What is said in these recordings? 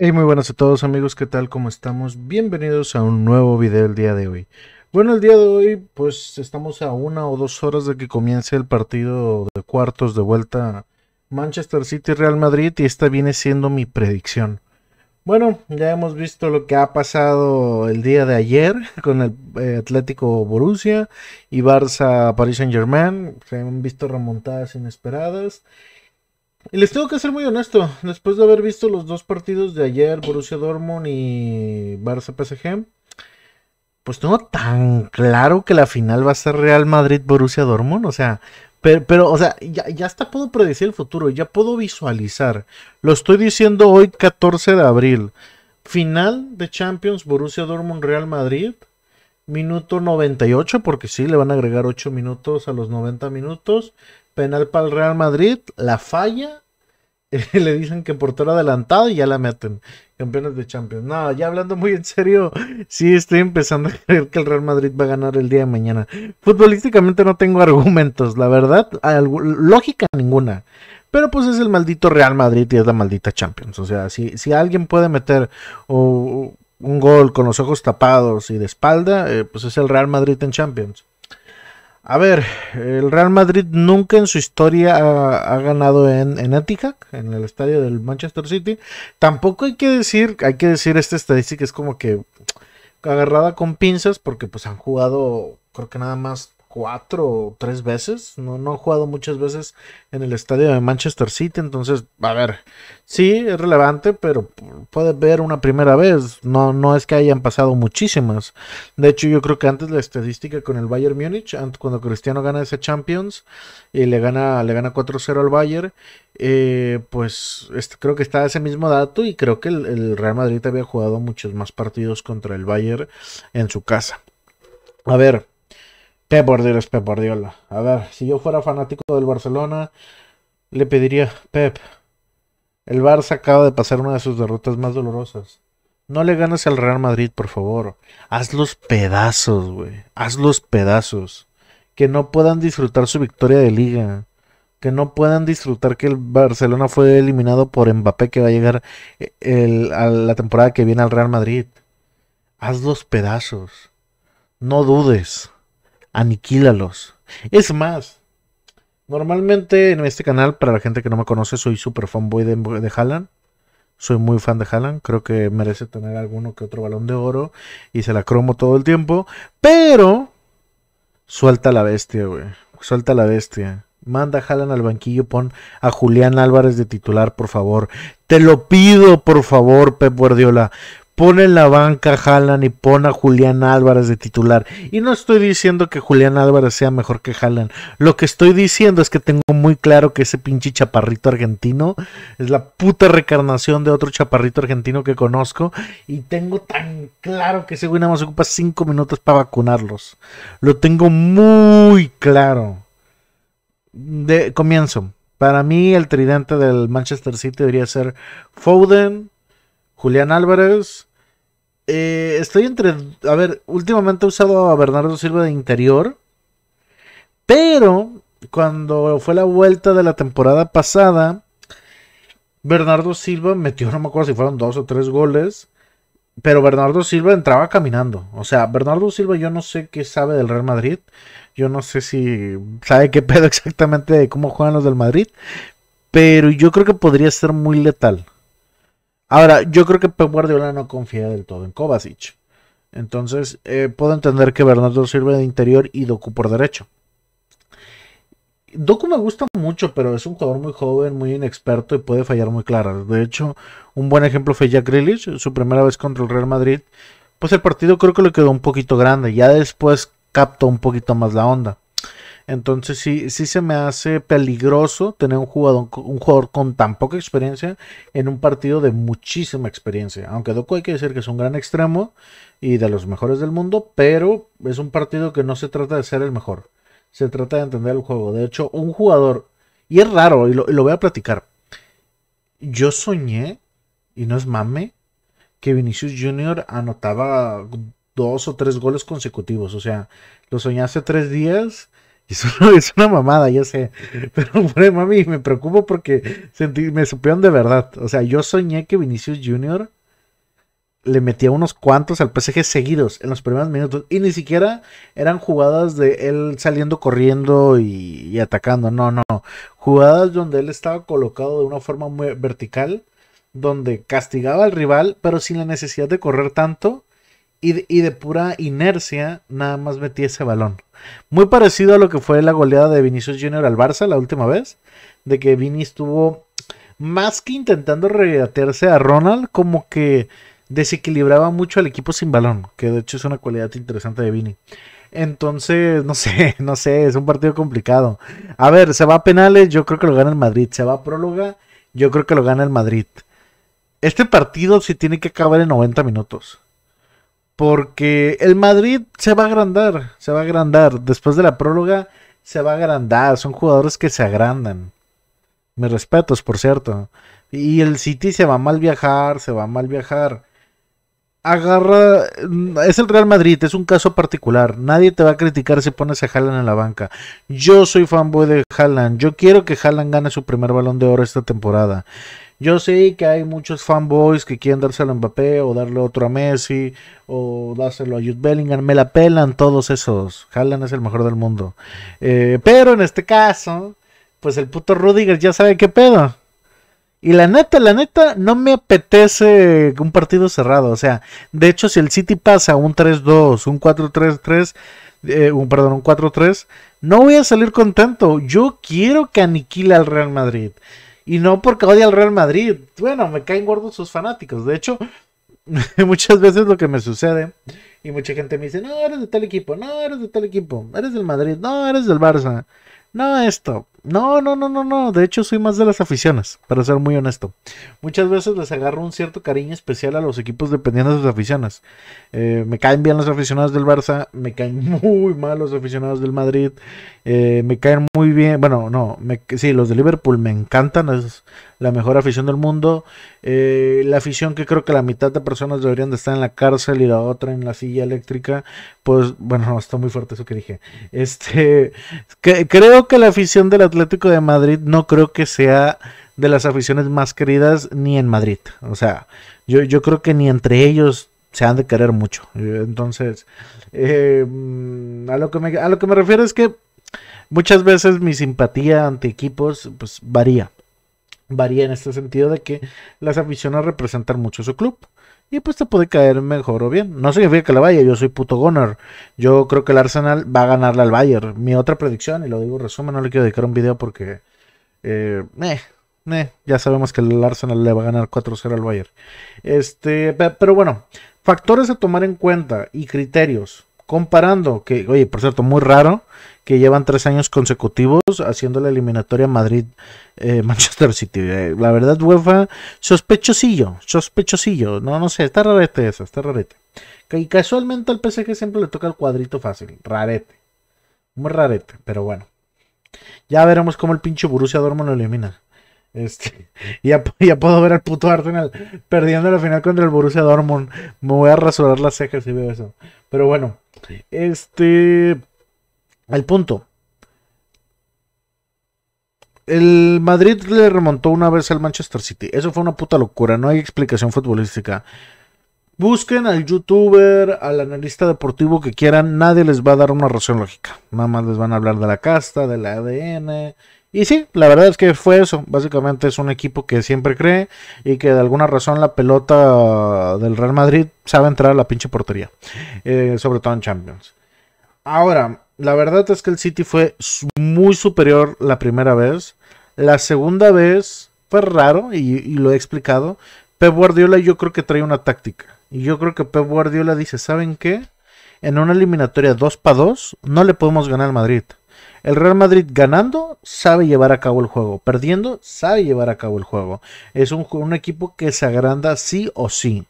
Hey, muy buenas a todos amigos, ¿qué tal? ¿Cómo estamos? Bienvenidos a un nuevo video el día de hoy. Bueno, el día de hoy pues estamos a una o dos horas de que comience el partido de cuartos de vuelta Manchester City-Real Madrid y esta viene siendo mi predicción. Bueno, ya hemos visto lo que ha pasado el día de ayer con el eh, Atlético Borussia y Barça Paris Saint Germain. Se han visto remontadas inesperadas y les tengo que ser muy honesto, después de haber visto los dos partidos de ayer, Borussia Dortmund y Barça PSG, pues tengo tan claro que la final va a ser Real Madrid Borussia Dortmund, o sea, pero, o sea, ya, ya, hasta puedo predecir el futuro, ya puedo visualizar. Lo estoy diciendo hoy 14 de abril. Final de Champions Borussia Dortmund Real Madrid, minuto 98 porque sí le van a agregar 8 minutos a los 90 minutos penal para el Real Madrid, la falla, le dicen que portero adelantado y ya la meten. Campeones de Champions. No, ya hablando muy en serio, sí estoy empezando a creer que el Real Madrid va a ganar el día de mañana. Futbolísticamente no tengo argumentos, la verdad, lógica ninguna. Pero pues es el maldito Real Madrid y es la maldita Champions. O sea, si, si alguien puede meter un gol con los ojos tapados y de espalda, eh, pues es el Real Madrid en Champions. A ver, el Real Madrid nunca en su historia ha, ganado en, en Etihad, en el estadio del Manchester City. Tampoco hay que decir, hay que decir esta estadística es como que agarrada con pinzas porque pues han jugado creo que nada más cuatro o tres veces. No, no he jugado muchas veces en el estadio de Manchester City. Entonces, a ver, sí, es relevante, pero puede ver una primera vez. No, no es que hayan pasado muchísimas. De hecho, yo creo que antes la estadística con el Bayern Múnich, cuando Cristiano gana ese Champions y le gana, le gana 4-0 al Bayern, eh, pues este, creo que está ese mismo dato y creo que el Real Madrid había jugado muchos más partidos contra el Bayern en su casa. A ver, Pep Guardiola es Pep Guardiola. A ver, si yo fuera fanático del Barcelona, le pediría Pep. El Barça acaba de pasar una de sus derrotas más dolorosas. No le ganes al Real Madrid, por favor. Haz los pedazos, güey. Haz los pedazos. Que no puedan disfrutar su victoria de liga. Que no puedan disfrutar que el Barcelona fue eliminado por Mbappé que va a llegar eh, a la temporada que viene al Real Madrid. Haz pedazos. No dudes aniquílalos. Es más, normalmente en este canal, para la gente que no me conoce, soy súper fanboy de, de Soy muy fan de Haaland, creo que merece tener alguno que otro balón de oro y se la cromo todo el tiempo, pero suelta la bestia, güey. Suelta la bestia. Manda a al banquillo, pon a Julián Álvarez de titular, por favor. Te lo pido, por favor, Pep Guardiola pone en la banca a y pone a Julián Álvarez de titular. Y no estoy diciendo que Julián Álvarez sea mejor que jalan, Lo que estoy diciendo es que tengo muy claro que ese pinche chaparrito argentino es la puta recarnación de otro chaparrito argentino que conozco. Y tengo tan claro que ese güey nada más ocupa cinco minutos para vacunarlos. Lo tengo muy claro. De, comienzo. Para mí el tridente del Manchester City debería ser Foden, Julián Álvarez eh, estoy entre. A ver, últimamente he usado a Bernardo Silva de interior. Pero cuando fue la vuelta de la temporada pasada, Bernardo Silva metió, no me acuerdo si fueron dos o tres goles. Pero Bernardo Silva entraba caminando. O sea, Bernardo Silva yo no sé qué sabe del Real Madrid. Yo no sé si sabe qué pedo exactamente de cómo juegan los del Madrid. Pero yo creo que podría ser muy letal. Ahora, yo creo que Pep Guardiola no confía del todo en Kovacic. Entonces, eh, puedo entender que Bernardo sirve de interior y Doku por derecho. Doku me gusta mucho, pero es un jugador muy joven, muy inexperto y puede fallar muy claras. De hecho, un buen ejemplo fue Jack Grealish, su primera vez contra el Real Madrid. Pues el partido creo que le quedó un poquito grande. Ya después captó un poquito más la onda. Entonces sí, sí se me hace peligroso tener un jugador, un jugador con tan poca experiencia en un partido de muchísima experiencia. Aunque Doku hay que decir que es un gran extremo y de los mejores del mundo, pero es un partido que no se trata de ser el mejor. Se trata de entender el juego. De hecho, un jugador, y es raro, y lo, y voy a platicar. Yo soñé, y no es mame, que Vinicius Jr. anotaba dos o tres goles consecutivos. O sea, lo soñé hace tres días es una, es una mamada, yo sé. Pero mami, me preocupo porque sentí, me supieron de verdad. O sea, yo soñé que Vinicius Jr. le metía unos cuantos al PSG seguidos en los primeros minutos. Y ni siquiera eran jugadas de él saliendo corriendo y atacando. No, no. Jugadas donde él estaba colocado de una forma muy vertical. Donde castigaba al rival, pero sin la necesidad de correr tanto y de, pura inercia nada más metí ese balón. Muy parecido a lo que fue la goleada de Vinicius Junior al Barça la última vez, de que Vini estuvo más que intentando regatearse a Ronald, como que desequilibraba mucho al equipo sin balón, que de hecho es una cualidad interesante de Vini. Entonces, no sé, no sé, es un partido complicado. A ver, se va a penales, yo creo que lo gana el Madrid. Se va a próloga, yo creo que lo gana el Madrid. Este partido sí tiene que acabar en 90 minutos. Porque el Madrid se va a agrandar, se va a agrandar. Después de la prórroga se va a agrandar. Son jugadores que se agrandan. me respetos, por cierto. Y el City se va a mal viajar, se va a mal viajar. Agarra. Es el Real Madrid, es un caso particular. Nadie te va a criticar si pones a Haaland en la banca. Yo soy fanboy de Haaland. Yo quiero que Haaland gane su primer balón de oro esta temporada. Yo sé que hay muchos fanboys que quieren dárselo a Mbappé o darle otro a Messi o dárselo a Jude Bellingham. Me la pelan todos esos. Haaland es el mejor del mundo. Eh, pero en este caso, pues el puto Rudiger ya sabe qué pedo. Y la neta, la neta, no me apetece un partido cerrado. O sea, de hecho, si el City pasa un 3-2, un 4-3-3, eh, un, perdón, un 4-3, no voy a salir contento. Yo quiero que aniquile al Real Madrid. Y no porque odia al Real Madrid. Bueno, me caen gordos sus fanáticos. De hecho, muchas veces lo que me sucede, y mucha gente me dice, no, eres de tal equipo, no, eres de tal equipo, eres del Madrid, no, eres del Barça, no, esto. No, no, no, no, no. De hecho, soy más de las aficiones, para ser muy honesto. Muchas veces les agarro un cierto cariño especial a los equipos dependiendo de sus aficiones. Eh, me caen bien los aficionados del Barça, me caen muy mal los aficionados del Madrid, eh, me caen muy bien. Bueno, no, me, sí, los de Liverpool me encantan, es la mejor afición del mundo. Eh, la afición que creo que la mitad de personas deberían de estar en la cárcel y la otra en la silla eléctrica. Pues, bueno, está muy fuerte eso que dije. Este, creo que la afición de la Atlético de Madrid no creo que sea de las aficiones más queridas ni en Madrid. O sea, yo, creo que ni entre ellos se han de querer mucho. Entonces, eh, mm, a, lo que me, a lo que me refiero es que muchas veces mi simpatía ante equipos pues varía. Varía en este sentido de que las aficiones representan mucho su club y pues te puede caer mejor o bien. No significa que la vaya, yo soy puto goner. Yo creo que el Arsenal va a ganarle al Bayern. Mi otra predicción, y lo digo resumen, no le quiero dedicar un video porque eh, eh, eh, ya sabemos que el Arsenal le va a ganar 4-0 al Bayern. Este, pero bueno, factores a tomar en cuenta y criterios. Comparando, que oye, por cierto, muy raro que llevan tres años consecutivos haciendo la eliminatoria Madrid-Manchester eh, City. Eh, la verdad, UEFA, sospechosillo, sospechosillo. No, no sé, está rarete eso, está rarete. Y casualmente al PSG siempre le toca el cuadrito fácil, rarete. Muy rarete, pero bueno. Ya veremos cómo el pinche Borussia Dortmund lo elimina. Este, ya, ya puedo ver al puto Arsenal perdiendo la final contra el Borussia Dortmund. Me voy a rasurar las cejas si veo eso. Pero bueno, este al punto. El Madrid le remontó una vez al Manchester City. Eso fue una puta locura. No hay explicación futbolística. Busquen al youtuber, al analista deportivo que quieran. Nadie les va a dar una razón lógica. Nada más les van a hablar de la casta, del ADN. Y sí, la verdad es que fue eso. Básicamente es un equipo que siempre cree y que de alguna razón la pelota del Real Madrid sabe entrar a la pinche portería. Eh, sobre todo en Champions. Ahora, la verdad es que el City fue muy superior la primera vez. La segunda vez fue raro y, lo he explicado. Pep Guardiola yo creo que trae una táctica. Y yo creo que Pep Guardiola dice, ¿saben qué? En una eliminatoria 2 para 2 no le podemos ganar al Madrid. El Real Madrid ganando sabe llevar a cabo el juego, perdiendo sabe llevar a cabo el juego. Es un equipo que se agranda sí o sí.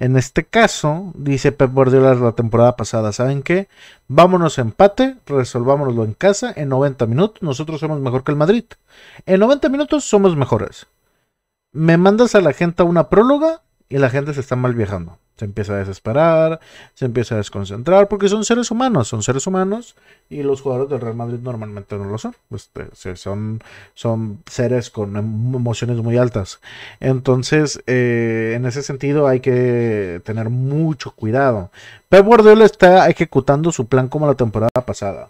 En este caso, dice Pep Guardiola la temporada pasada, ¿saben qué? Vámonos a empate, resolvámoslo en casa, en 90 minutos nosotros somos mejor que el Madrid. En 90 minutos somos mejores. Me mandas a la gente a una próloga y la gente se está mal viajando. Se empieza a desesperar, se empieza a desconcentrar, porque son seres humanos, son seres humanos y los jugadores del Real Madrid normalmente no lo son. Este, son, son seres con em, emociones muy altas. Entonces, eh, en ese sentido hay que tener mucho cuidado. Pep Guardiola está ejecutando su plan como la temporada pasada.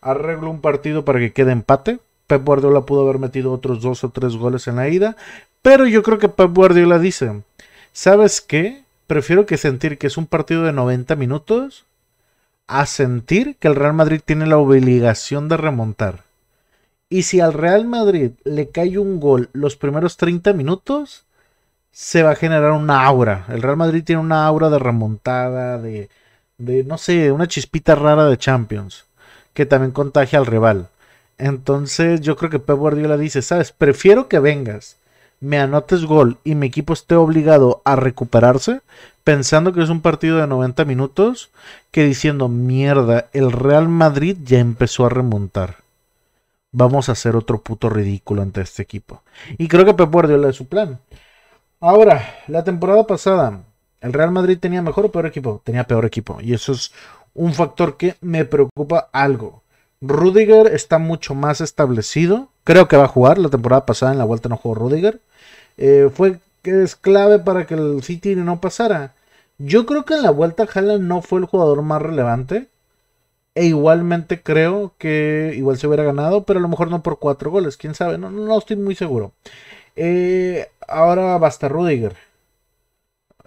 Arregló un partido para que quede empate. Pep Guardiola pudo haber metido otros dos o tres goles en la ida, pero yo creo que Pep Guardiola dice, ¿sabes qué? prefiero que sentir que es un partido de 90 minutos a sentir que el Real Madrid tiene la obligación de remontar. Y si al Real Madrid le cae un gol los primeros 30 minutos, se va a generar una aura. El Real Madrid tiene una aura de remontada, de, no sé, una chispita rara de Champions, que también contagia al rival. Entonces yo creo que Pep Guardiola dice, sabes, prefiero que vengas me anotes gol y mi equipo esté obligado a recuperarse, pensando que es un partido de 90 minutos, que diciendo, mierda, el Real Madrid ya empezó a remontar. Vamos a hacer otro puto ridículo ante este equipo. Y creo que Pep Guardiola de su plan. Ahora, la temporada pasada, ¿el Real Madrid tenía mejor o peor equipo? Tenía peor equipo. Y eso es un factor que me preocupa algo. Rudiger está mucho más establecido. Creo que va a jugar. La temporada pasada en la vuelta no jugó Rudiger eh, fue es clave para que el City no pasara. Yo creo que en la vuelta Haaland no fue el jugador más relevante. E igualmente creo que igual se hubiera ganado, pero a lo mejor no por cuatro goles, quién sabe, no, no estoy muy seguro. Eh, ahora basta Rudiger.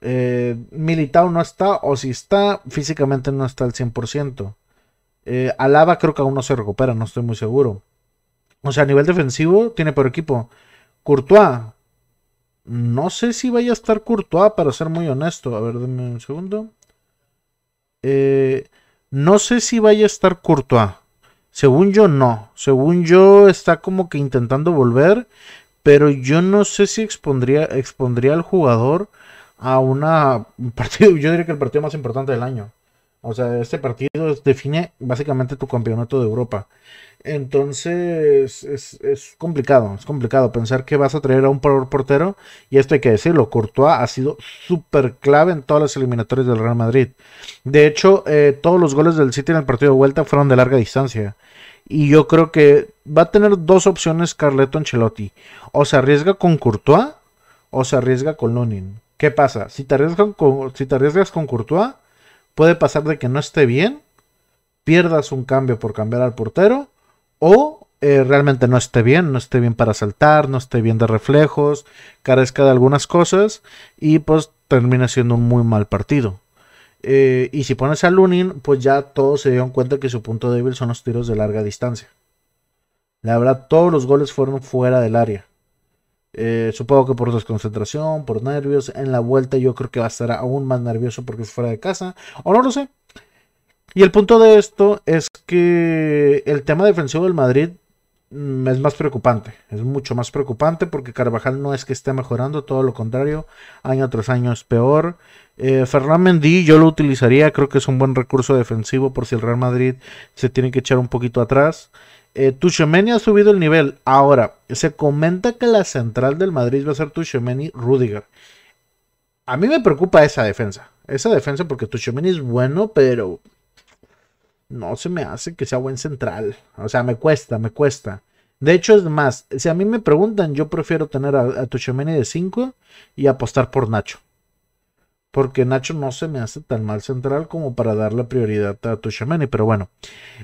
Eh, Militao no está, o si está, físicamente no está al 100%. Eh, Alaba creo que aún no se recupera, no estoy muy seguro. O sea, a nivel defensivo tiene por equipo. Courtois, no sé si vaya a estar Courtois, para ser muy honesto. A ver, denme un segundo. Eh, no sé si vaya a estar Courtois. Según yo, no. Según yo, está como que intentando volver. Pero yo no sé si expondría, expondría al jugador a una partido. Yo diría que el partido más importante del año. O sea, este partido define básicamente tu campeonato de Europa. Entonces es, complicado, es complicado pensar que vas a traer a un portero. Y esto hay que decirlo, Courtois ha sido súper clave en todas las eliminatorias del Real Madrid. De hecho, eh, todos los goles del City en el partido de vuelta fueron de larga distancia. Y yo creo que va a tener dos opciones Carleto Ancelotti. O se arriesga con Courtois o se arriesga con Lunin ¿Qué pasa? Si te arriesgas con, si te arriesgas con Courtois, puede pasar de que no esté bien, pierdas un cambio por cambiar al portero o eh, realmente no esté bien, no esté bien para saltar, no esté bien de reflejos, carezca de algunas cosas y pues termina siendo un muy mal partido. Eh, y si pones a Lunin, pues ya todos se dieron cuenta que su punto débil son los tiros de larga distancia. La verdad, todos los goles fueron fuera del área. Eh, supongo que por desconcentración, por nervios. En la vuelta yo creo que va a estar aún más nervioso porque es fuera de casa. O no lo sé. Y el punto de esto es que el tema defensivo del Madrid mm, es más preocupante, es mucho más preocupante porque Carvajal no es que esté mejorando, todo lo contrario, año tras año es peor. Eh, Fernández Mendy yo lo utilizaría, creo que es un buen recurso defensivo por si el Real Madrid se tiene que echar un poquito atrás. Eh, Tuchemeni ha subido el nivel. Ahora, se comenta que la central del Madrid va a ser Tuchemeni Rudiger. A mí me preocupa esa defensa. Esa defensa porque Tuchemeni es bueno, pero no se me hace que sea buen central. O sea, me cuesta, me cuesta. De hecho, es más, si a mí me preguntan, yo prefiero tener a, a de 5 y apostar por Nacho. Porque Nacho no se me hace tan mal central como para darle prioridad a Tuchemene. Pero bueno,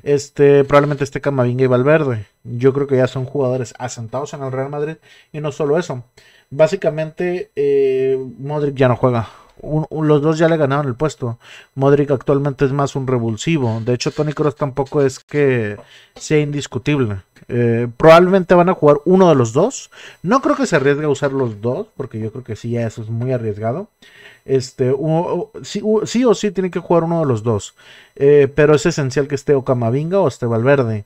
este, probablemente este Camavinga y Valverde. Yo creo que ya son jugadores asentados en el Real Madrid. Y no solo eso. Básicamente, eh, Modric ya no juega los dos ya le ganaron el puesto. Modric actualmente es más un revulsivo. De hecho, Tony Cross tampoco es que sea indiscutible. Eh, probablemente van a jugar uno de los dos. No creo que se arriesgue a usar los dos, porque yo creo que sí, ya eso es muy arriesgado. Este, sí, o sí tiene que jugar uno de los dos. Eh, pero es esencial que esté Camavinga o esté Valverde.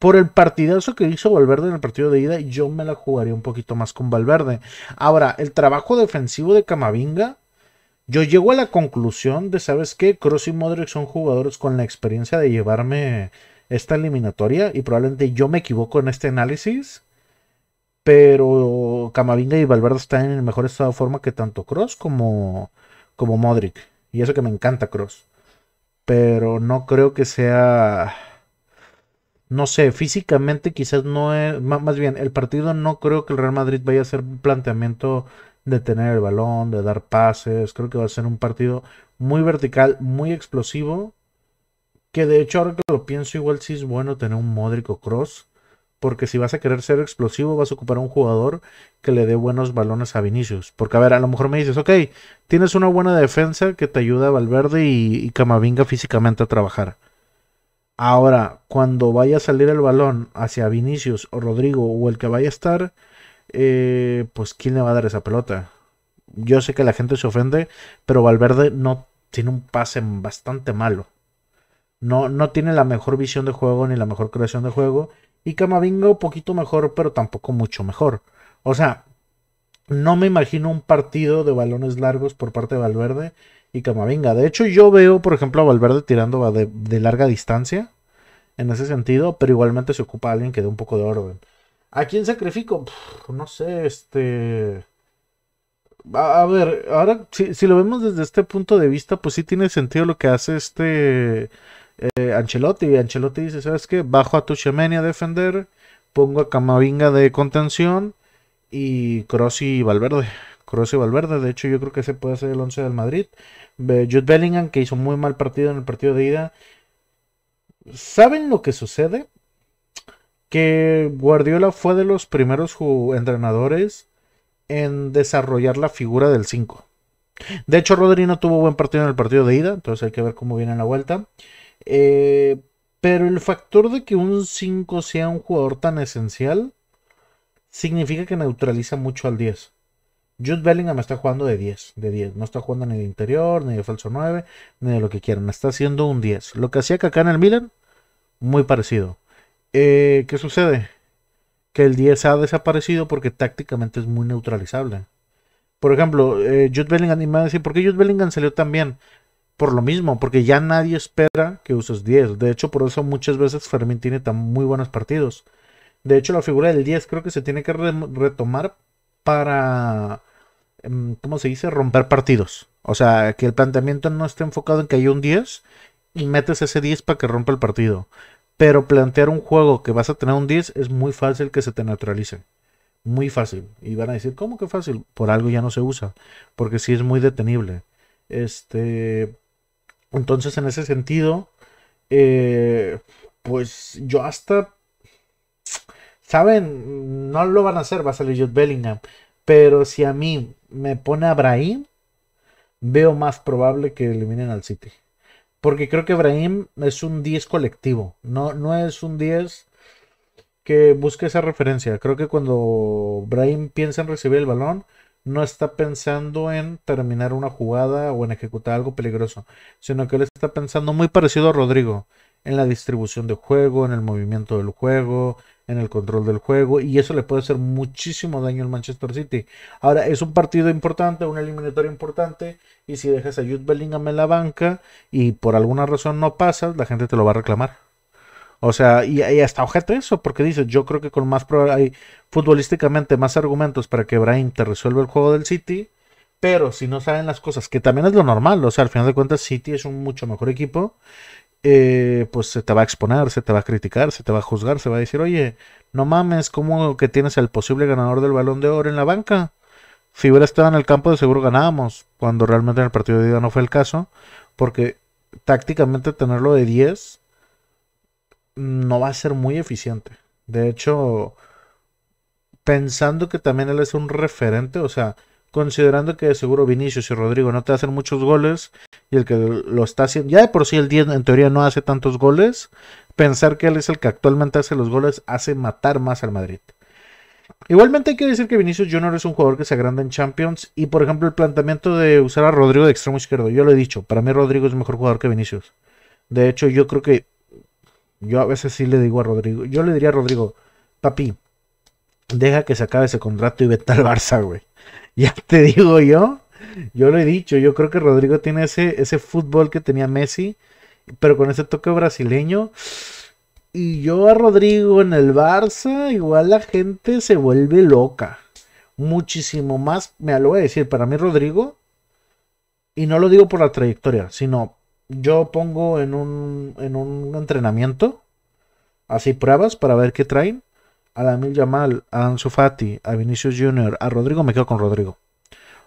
Por el partidazo que hizo Valverde en el partido de ida, yo me la jugaría un poquito más con Valverde. Ahora, el trabajo defensivo de Camavinga yo llego a la conclusión de, ¿sabes qué? Cross y Modric son jugadores con la experiencia de llevarme esta eliminatoria y probablemente yo me equivoco en este análisis, pero Camavinga y Valverde están en el mejor estado de forma que tanto Cross como, como Modric. Y eso que me encanta Cross. Pero no creo que sea... No sé, físicamente quizás no es... Más bien, el partido no creo que el Real Madrid vaya a ser un planteamiento de tener el balón, de dar pases. Creo que va a ser un partido muy vertical, muy explosivo. Que de hecho, ahora que lo pienso, igual si es bueno tener un Modric o Cross. Porque si vas a querer ser explosivo, vas a ocupar a un jugador que le dé buenos balones a Vinicius. Porque, a ver, a lo mejor me dices, ok, tienes una buena defensa que te ayuda a Valverde y Camavinga físicamente a trabajar. Ahora, cuando vaya a salir el balón hacia Vinicius o Rodrigo o el que vaya a estar, eh, pues ¿quién le va a dar esa pelota? Yo sé que la gente se ofende, pero Valverde no tiene un pase bastante malo. No, no tiene la mejor visión de juego ni la mejor creación de juego. Y Camavinga un poquito mejor, pero tampoco mucho mejor. O sea, no me imagino un partido de balones largos por parte de Valverde y Camavinga. De hecho, yo veo, por ejemplo, a Valverde tirando de, de larga distancia en ese sentido, pero igualmente se ocupa alguien que dé un poco de orden. ¿A quién sacrifico? no sé, este... A, ver, ahora si, lo vemos desde este punto de vista, pues sí tiene sentido lo que hace este eh, Ancelotti. Ancelotti dice, ¿sabes qué? Bajo a Tuchemeni a defender, pongo a Camavinga de contención y Cross y Valverde. Cross y Valverde, de hecho yo creo que ese puede hacer el 11 del Madrid. Jude Bellingham, que hizo muy mal partido en el partido de ida. ¿Saben lo que sucede? que Guardiola fue de los primeros entrenadores en desarrollar la figura del 5. De hecho, Rodri no tuvo buen partido en el partido de ida, entonces hay que ver cómo viene en la vuelta. Eh, pero el factor de que un 5 sea un jugador tan esencial significa que neutraliza mucho al 10. Jude Bellingham está jugando de 10, de 10. No está jugando ni de interior, ni de falso 9, ni de lo que quieran. Está haciendo un 10. Lo que hacía Kaká en el Milan, muy parecido. Eh, ¿Qué sucede? Que el 10 ha desaparecido porque tácticamente es muy neutralizable. Por ejemplo, eh, Jude Bellingham, y me va a decir, ¿por qué Jude Bellingham salió tan bien? Por lo mismo, porque ya nadie espera que uses 10. De hecho, por eso muchas veces Fermín tiene tan muy buenos partidos. De hecho, la figura del 10 creo que se tiene que retomar para, em, ¿cómo se dice? Romper partidos. O sea, que el planteamiento no esté enfocado en que haya un 10 y metes ese 10 para que rompa el partido. Pero plantear un juego que vas a tener un 10 es muy fácil que se te naturalice. Muy fácil. Y van a decir, ¿cómo que fácil? Por algo ya no se usa. Porque sí es muy detenible. Este. Entonces, en ese sentido. Eh, pues yo hasta. Saben, no lo van a hacer, va a salir Jude Bellingham. Pero si a mí me pone a Brahim, veo más probable que eliminen al City. Porque creo que Brahim es un 10 colectivo. No, no es un 10 que busque esa referencia. Creo que cuando Brahim piensa en recibir el balón, no está pensando en terminar una jugada o en ejecutar algo peligroso, sino que él está pensando muy parecido a Rodrigo, en la distribución de juego, en el movimiento del juego, en el control del juego y eso le puede hacer muchísimo daño al Manchester City. Ahora es un partido importante, un eliminatorio importante y si dejas a Jude Bellingham en la banca y por alguna razón no pasa la gente te lo va a reclamar. O sea, y, hasta objeto eso, porque dices, yo creo que con más hay futbolísticamente más argumentos para que Brahim te resuelva el juego del City, pero si no saben las cosas, que también es lo normal, o sea, al final de cuentas City es un mucho mejor equipo eh, pues se te va a exponer, se te va a criticar, se te va a juzgar, se va a decir, oye, no mames, ¿cómo que tienes al posible ganador del balón de oro en la banca? Si hubiera estado en el campo de seguro ganábamos, cuando realmente en el partido de día no fue el caso, porque tácticamente tenerlo de 10 no va a ser muy eficiente. De hecho, pensando que también él es un referente, o sea, considerando que de seguro Vinicius y Rodrigo no te hacen muchos goles y el que lo está haciendo, ya de por sí el 10 en teoría no hace tantos goles, pensar que él es el que actualmente hace los goles hace matar más al Madrid. Igualmente hay que decir que Vinicius Junior es un jugador que se agranda en Champions y por ejemplo el planteamiento de usar a Rodrigo de extremo izquierdo, yo lo he dicho, para mí Rodrigo es mejor jugador que Vinicius. De hecho yo creo que yo a veces sí le digo a Rodrigo, yo le diría a Rodrigo, papi, deja que se acabe ese contrato y vete al Barça, güey. Ya te digo yo, yo lo he dicho, yo creo que Rodrigo tiene ese, ese fútbol que tenía Messi, pero con ese toque brasileño. Y yo a Rodrigo en el Barça, igual la gente se vuelve loca. Muchísimo más, me lo voy a decir, para mí Rodrigo, y no lo digo por la trayectoria, sino yo pongo en un, en un entrenamiento, así pruebas para ver qué traen a Lamil Yamal, a Ansu Fati, a Vinicius Jr., a Rodrigo, me quedo con Rodrigo.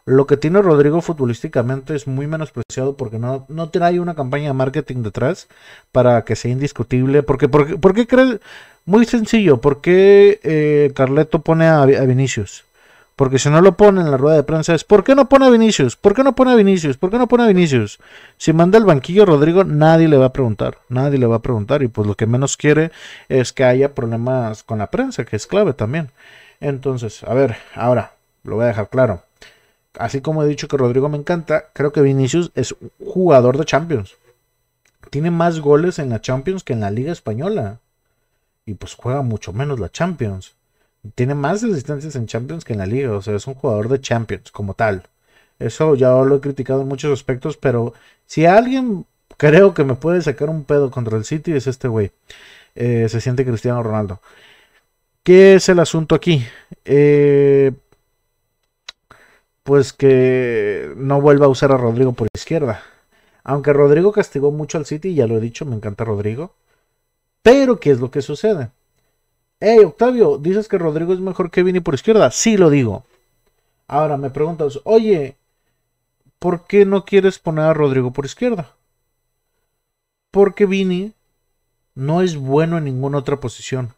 Lo que tiene Rodrigo futbolísticamente es muy menospreciado porque no, no trae una campaña de marketing detrás para que sea indiscutible. Porque, porque, qué crees, muy sencillo, ¿por qué eh, Carleto pone a Vinicius? Porque si no lo pone en la rueda de prensa es ¿por qué no pone a Vinicius? ¿Por qué no pone a Vinicius? ¿Por qué no pone a Vinicius? Si manda el banquillo Rodrigo, nadie le va a preguntar. Nadie le va a preguntar. Y pues lo que menos quiere es que haya problemas con la prensa, que es clave también. Entonces, a ver, ahora, lo voy a dejar claro. Así como he dicho que Rodrigo me encanta, creo que Vinicius es jugador de Champions. Tiene más goles en la Champions que en la Liga Española. Y pues juega mucho menos la Champions tiene más resistencias en Champions que en la liga, o sea, es un jugador de Champions como tal. Eso ya lo he criticado en muchos aspectos, pero si alguien creo que me puede sacar un pedo contra el City es este güey. Eh, se siente Cristiano Ronaldo. ¿Qué es el asunto aquí? Eh, pues que no vuelva a usar a Rodrigo por izquierda. Aunque Rodrigo castigó mucho al City, ya lo he dicho, me encanta Rodrigo. Pero, ¿qué es lo que sucede? Hey, Octavio, dices que Rodrigo es mejor que Vini por izquierda. Sí, lo digo. Ahora me preguntas, oye, ¿por qué no quieres poner a Rodrigo por izquierda? Porque Vini no es bueno en ninguna otra posición.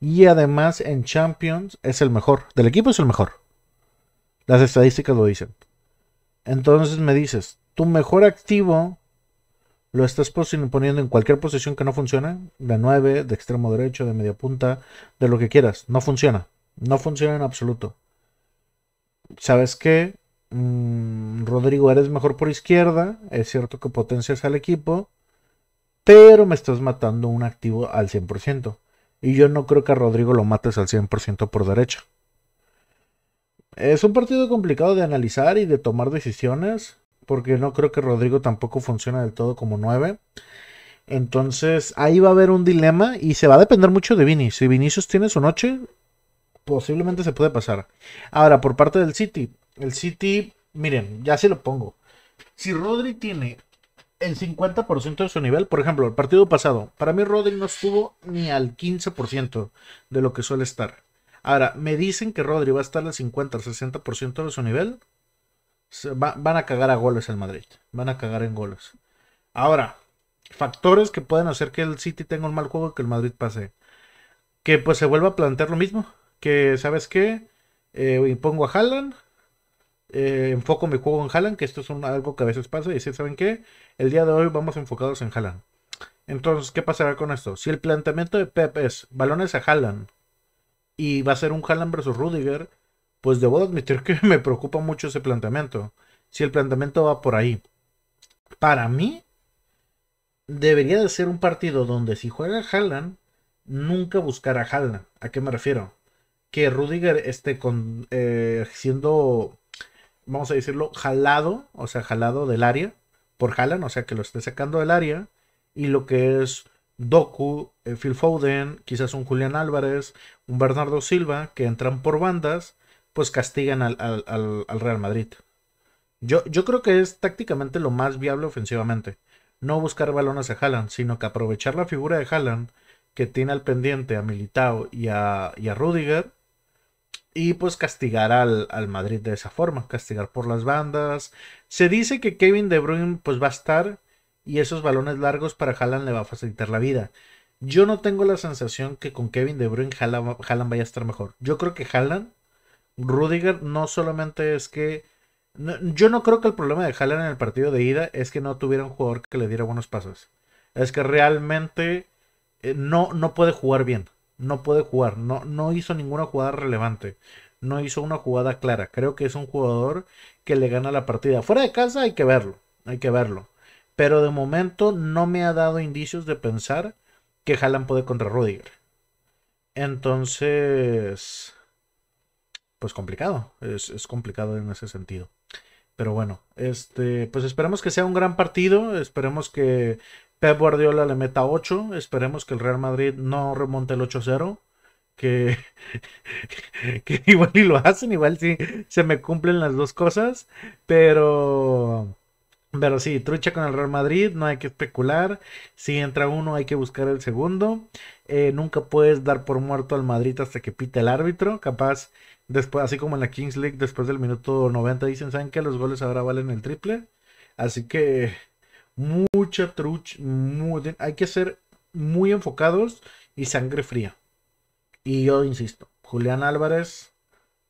Y además en Champions es el mejor. Del equipo es el mejor. Las estadísticas lo dicen. Entonces me dices, tu mejor activo lo estás poniendo en cualquier posición que no funcione, de 9, de extremo derecho, de media punta, de lo que quieras. No funciona. No funciona en absoluto. ¿Sabes qué? Mm, Rodrigo, eres mejor por izquierda. Es cierto que potencias al equipo, pero me estás matando un activo al 100%. Y yo no creo que a Rodrigo lo mates al 100% por derecha. Es un partido complicado de analizar y de tomar decisiones porque no creo que Rodrigo tampoco funcione del todo como 9. Entonces ahí va a haber un dilema y se va a depender mucho de Vini. Si Vinicius tiene su noche, posiblemente se puede pasar. Ahora, por parte del City, el City, miren, ya se lo pongo. Si Rodri tiene el 50% de su nivel, por ejemplo, el partido pasado, para mí Rodri no estuvo ni al 15% de lo que suele estar. Ahora, me dicen que Rodri va a estar al 50, al 60% de su nivel van a cagar a goles el Madrid. Van a cagar en goles. Ahora, factores que pueden hacer que el City tenga un mal juego y que el Madrid pase. Que pues se vuelva a plantear lo mismo. Que, ¿sabes qué? Eh, impongo a Haaland. Eh, enfoco mi juego en Haaland, que esto es algo que a veces pasa. Y si ¿saben qué? El día de hoy vamos enfocados en Haaland. Entonces, ¿qué pasará con esto? Si el planteamiento de Pep es balones a Haaland y va a ser un Haaland versus Rudiger, pues debo admitir que me preocupa mucho ese planteamiento. Si el planteamiento va por ahí. Para mí, debería de ser un partido donde si juega Haaland, nunca buscará a ¿A qué me refiero? Que Rudiger esté con, eh, siendo, vamos a decirlo, jalado, o sea, jalado del área por Haaland, o sea, que lo esté sacando del área. Y lo que es Doku, eh, Phil Foden, quizás un Julián Álvarez, un Bernardo Silva, que entran por bandas pues castigan al, Real Madrid. Yo, yo, creo que es tácticamente lo más viable ofensivamente. No buscar balones a Haaland, sino que aprovechar la figura de Haaland, que tiene al pendiente a Militao y a, y Rudiger, y pues castigar al, Madrid de esa forma, castigar por las bandas. Se dice que Kevin De Bruyne pues va a estar y esos balones largos para Haaland le va a facilitar la vida. Yo no tengo la sensación que con Kevin De Bruyne Haaland vaya a estar mejor. Yo creo que Haaland Rudiger no solamente es que. yo no creo que el problema de Haaland en el partido de ida es que no tuviera un jugador que le diera buenos pasos. Es que realmente eh, no, no puede jugar bien. No puede jugar. No, no hizo ninguna jugada relevante. No hizo una jugada clara. Creo que es un jugador que le gana la partida. Fuera de casa hay que verlo. Hay que verlo. Pero de momento no me ha dado indicios de pensar que Haaland puede contra Rudiger. Entonces pues complicado, es, complicado en ese sentido. Pero bueno, este, pues esperemos que sea un gran partido, esperemos que Pep Guardiola le meta 8, esperemos que el Real Madrid no remonte el 8-0, que, igual y lo hacen, igual si se me cumplen las dos cosas, pero... Pero sí, trucha con el Real Madrid, no hay que especular. Si entra uno, hay que buscar el segundo. Eh, nunca puedes dar por muerto al Madrid hasta que pite el árbitro. Capaz Después, así como en la Kings League, después del minuto 90 dicen, ¿saben que Los goles ahora valen el triple. Así que mucha trucha hay que ser muy enfocados y sangre fría. Y yo insisto, Julián Álvarez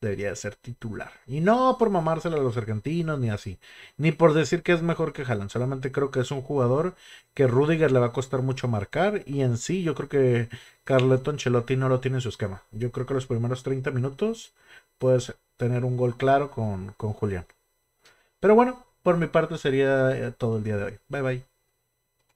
debería ser titular. Y no por mamársela a los argentinos ni así, ni por decir que es mejor que Haaland. Solamente creo que es un jugador que Rudiger le va a costar mucho marcar y en sí yo creo que Carleton Chelotti no lo tiene en su esquema. Yo creo que los primeros 30 minutos puedes tener un gol claro con, con Julián. Pero bueno, por mi parte sería eh, todo el día de hoy. Bye bye.